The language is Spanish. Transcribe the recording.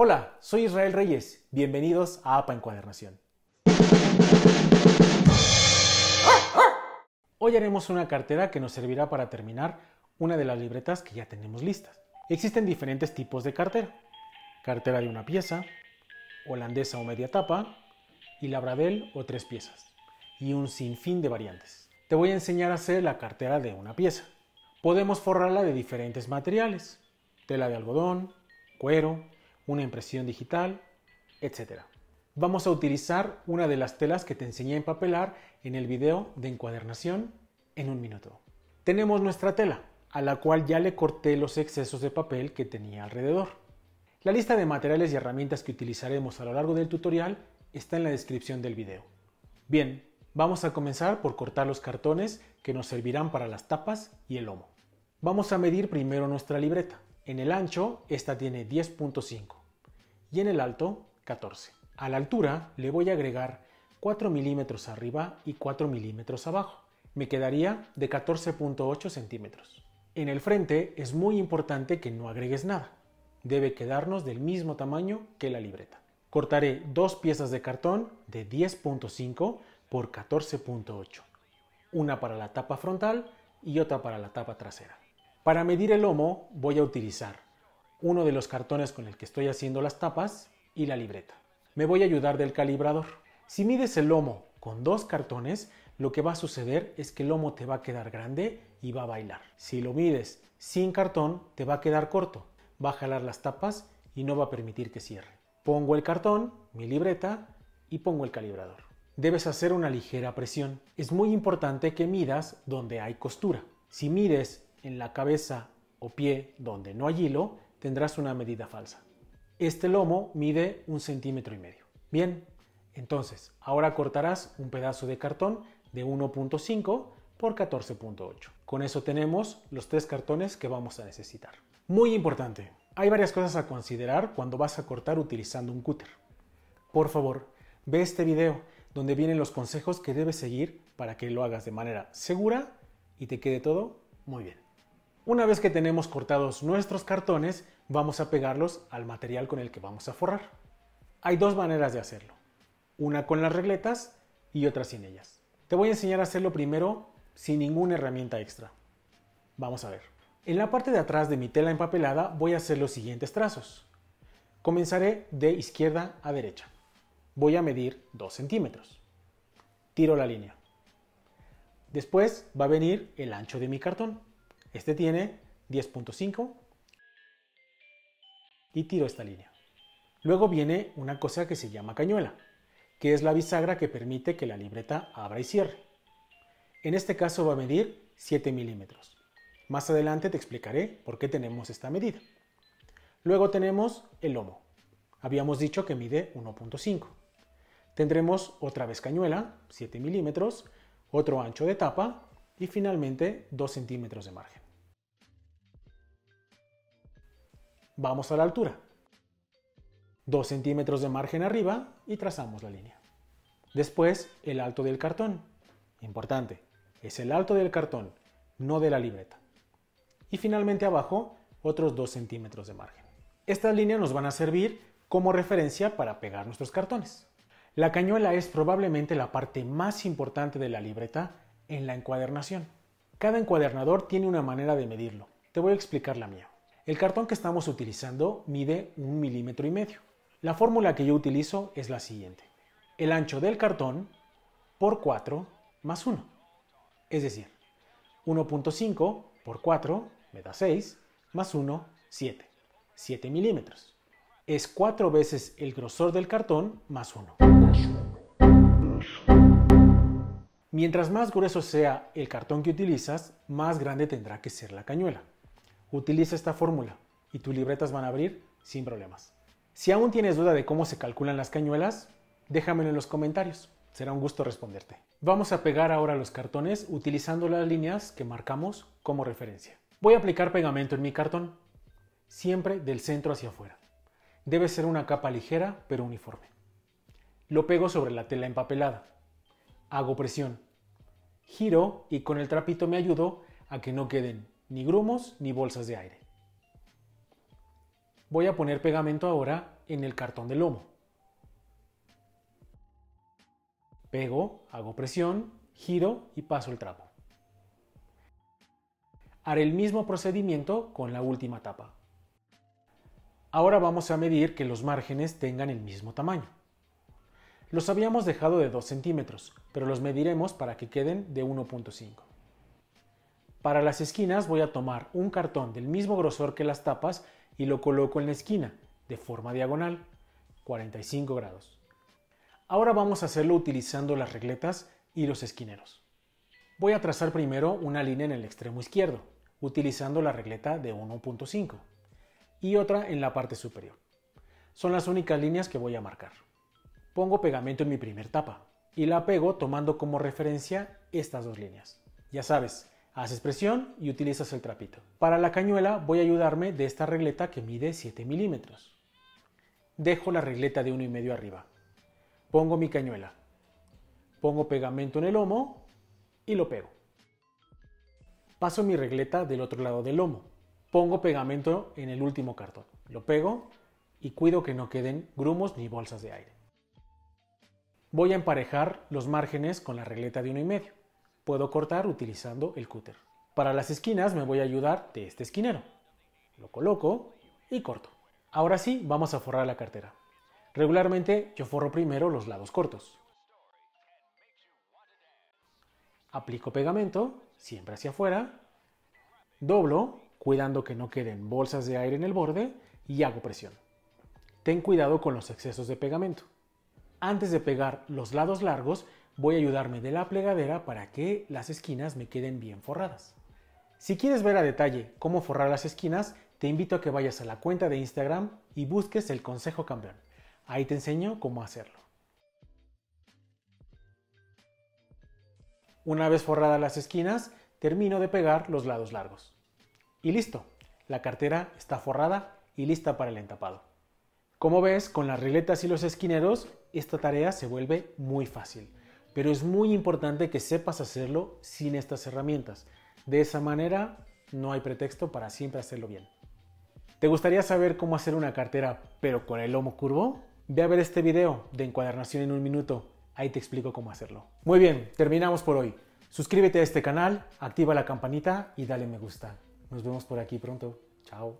Hola, soy Israel Reyes. Bienvenidos a APA Encuadernación. Hoy haremos una cartera que nos servirá para terminar una de las libretas que ya tenemos listas. Existen diferentes tipos de cartera. Cartera de una pieza, holandesa o media tapa y labradel o tres piezas. Y un sinfín de variantes. Te voy a enseñar a hacer la cartera de una pieza. Podemos forrarla de diferentes materiales. Tela de algodón, cuero, una impresión digital, etcétera. Vamos a utilizar una de las telas que te enseñé a empapelar en el video de encuadernación en un minuto. Tenemos nuestra tela, a la cual ya le corté los excesos de papel que tenía alrededor. La lista de materiales y herramientas que utilizaremos a lo largo del tutorial está en la descripción del video. Bien, vamos a comenzar por cortar los cartones que nos servirán para las tapas y el lomo. Vamos a medir primero nuestra libreta. En el ancho, esta tiene 10.5 y en el alto 14. A la altura le voy a agregar 4 milímetros arriba y 4 milímetros abajo. Me quedaría de 14.8 centímetros. En el frente es muy importante que no agregues nada. Debe quedarnos del mismo tamaño que la libreta. Cortaré dos piezas de cartón de 10.5 por 14.8. Una para la tapa frontal y otra para la tapa trasera. Para medir el lomo voy a utilizar uno de los cartones con el que estoy haciendo las tapas y la libreta. Me voy a ayudar del calibrador. Si mides el lomo con dos cartones, lo que va a suceder es que el lomo te va a quedar grande y va a bailar. Si lo mides sin cartón, te va a quedar corto, va a jalar las tapas y no va a permitir que cierre. Pongo el cartón, mi libreta y pongo el calibrador. Debes hacer una ligera presión. Es muy importante que midas donde hay costura. Si mides en la cabeza o pie donde no hay hilo, tendrás una medida falsa. Este lomo mide un centímetro y medio. Bien, entonces ahora cortarás un pedazo de cartón de 1.5 por 14.8. Con eso tenemos los tres cartones que vamos a necesitar. Muy importante, hay varias cosas a considerar cuando vas a cortar utilizando un cúter. Por favor, ve este video donde vienen los consejos que debes seguir para que lo hagas de manera segura y te quede todo muy bien. Una vez que tenemos cortados nuestros cartones, vamos a pegarlos al material con el que vamos a forrar. Hay dos maneras de hacerlo, una con las regletas y otra sin ellas. Te voy a enseñar a hacerlo primero sin ninguna herramienta extra. Vamos a ver. En la parte de atrás de mi tela empapelada voy a hacer los siguientes trazos. Comenzaré de izquierda a derecha. Voy a medir 2 centímetros. Tiro la línea. Después va a venir el ancho de mi cartón este tiene 10.5 y tiro esta línea. Luego viene una cosa que se llama cañuela, que es la bisagra que permite que la libreta abra y cierre. En este caso va a medir 7 milímetros. Más adelante te explicaré por qué tenemos esta medida. Luego tenemos el lomo. Habíamos dicho que mide 1.5. Tendremos otra vez cañuela, 7 milímetros, otro ancho de tapa y finalmente 2 centímetros de margen. Vamos a la altura. 2 centímetros de margen arriba y trazamos la línea. Después, el alto del cartón. Importante, es el alto del cartón, no de la libreta. Y finalmente abajo, otros 2 centímetros de margen. Estas líneas nos van a servir como referencia para pegar nuestros cartones. La cañuela es probablemente la parte más importante de la libreta en la encuadernación. Cada encuadernador tiene una manera de medirlo. Te voy a explicar la mía. El cartón que estamos utilizando mide un milímetro y medio. La fórmula que yo utilizo es la siguiente. El ancho del cartón por 4 más 1. Es decir, 1.5 por 4 me da 6, más 1, 7. 7 milímetros. Es 4 veces el grosor del cartón más 1. Mientras más grueso sea el cartón que utilizas, más grande tendrá que ser la cañuela. Utiliza esta fórmula y tus libretas van a abrir sin problemas. Si aún tienes duda de cómo se calculan las cañuelas, déjamelo en los comentarios. Será un gusto responderte. Vamos a pegar ahora los cartones utilizando las líneas que marcamos como referencia. Voy a aplicar pegamento en mi cartón, siempre del centro hacia afuera. Debe ser una capa ligera pero uniforme. Lo pego sobre la tela empapelada hago presión. Giro y con el trapito me ayudo a que no queden ni grumos ni bolsas de aire. Voy a poner pegamento ahora en el cartón del lomo. Pego, hago presión, giro y paso el trapo. Haré el mismo procedimiento con la última tapa. Ahora vamos a medir que los márgenes tengan el mismo tamaño. Los habíamos dejado de 2 centímetros, pero los mediremos para que queden de 1.5. Para las esquinas voy a tomar un cartón del mismo grosor que las tapas y lo coloco en la esquina, de forma diagonal, 45 grados. Ahora vamos a hacerlo utilizando las regletas y los esquineros. Voy a trazar primero una línea en el extremo izquierdo, utilizando la regleta de 1.5 y otra en la parte superior. Son las únicas líneas que voy a marcar pongo pegamento en mi primer tapa y la pego tomando como referencia estas dos líneas. Ya sabes, haces presión y utilizas el trapito. Para la cañuela voy a ayudarme de esta regleta que mide 7 milímetros. Dejo la regleta de y medio arriba. Pongo mi cañuela. Pongo pegamento en el lomo y lo pego. Paso mi regleta del otro lado del lomo. Pongo pegamento en el último cartón. Lo pego y cuido que no queden grumos ni bolsas de aire. Voy a emparejar los márgenes con la regleta de y medio. Puedo cortar utilizando el cúter. Para las esquinas me voy a ayudar de este esquinero. Lo coloco y corto. Ahora sí, vamos a forrar la cartera. Regularmente yo forro primero los lados cortos. Aplico pegamento, siempre hacia afuera. Doblo, cuidando que no queden bolsas de aire en el borde, y hago presión. Ten cuidado con los excesos de pegamento. Antes de pegar los lados largos, voy a ayudarme de la plegadera para que las esquinas me queden bien forradas. Si quieres ver a detalle cómo forrar las esquinas, te invito a que vayas a la cuenta de Instagram y busques el consejo campeón. Ahí te enseño cómo hacerlo. Una vez forradas las esquinas, termino de pegar los lados largos. Y listo, la cartera está forrada y lista para el entapado. Como ves, con las riletas y los esquineros, esta tarea se vuelve muy fácil. Pero es muy importante que sepas hacerlo sin estas herramientas. De esa manera, no hay pretexto para siempre hacerlo bien. ¿Te gustaría saber cómo hacer una cartera, pero con el lomo curvo? Ve a ver este video de encuadernación en un minuto. Ahí te explico cómo hacerlo. Muy bien, terminamos por hoy. Suscríbete a este canal, activa la campanita y dale me gusta. Nos vemos por aquí pronto. Chao.